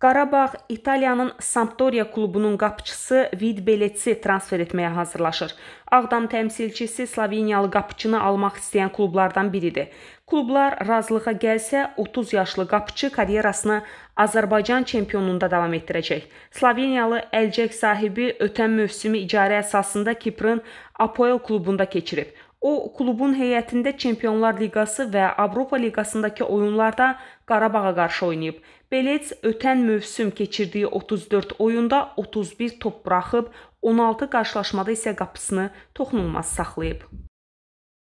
Qarabağ İtaliyanın Sampdoria klubunun qapıçısı Vid Beletsi transfer etməyə hazırlaşır. Ağdam təmsilçisi Sloveniyalı qapıçını almaq istəyən klublardan biridir. Klublar razılığa gəlsə 30 yaşlı qapıçı karyerasını Azərbaycan çempionluğunda davam etdirəcək. Sloveniyalı əlcək sahibi ötən mövsümü icarə əsasında Kiprın Apoel klubunda keçirib. O klubun heyətində Çempionlar Liqası və Avropa Liqasındakı oyunlarda Qarabağa qarşı oynayıb. Belets ötən mövsüm keçirdiyi 34 oyunda 31 top buraxıb, 16 qarşılaşmada isə qapısını toxunulmaz saxlayıb.